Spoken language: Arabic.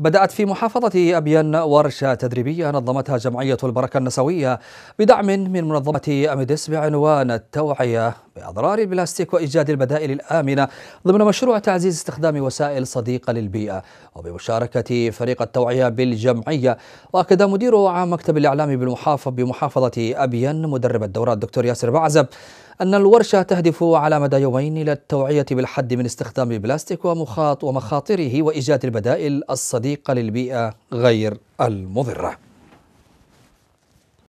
بدأت في محافظة أبيان ورشة تدريبية نظمتها جمعية البركة النسوية بدعم من منظمة أميدس بعنوان التوعية بأضرار البلاستيك وإيجاد البدائل الآمنة ضمن مشروع تعزيز استخدام وسائل صديقة للبيئة وبمشاركة فريق التوعية بالجمعية وأكد مدير عام مكتب الإعلام بالمحافظة بمحافظة أبيان مدرب الدورات الدكتور ياسر بعزب أن الورشة تهدف على مدى يومين إلى التوعية بالحد من استخدام البلاستيك ومخاطره وإيجاد البدائل الصديقة للبيئة غير المضرة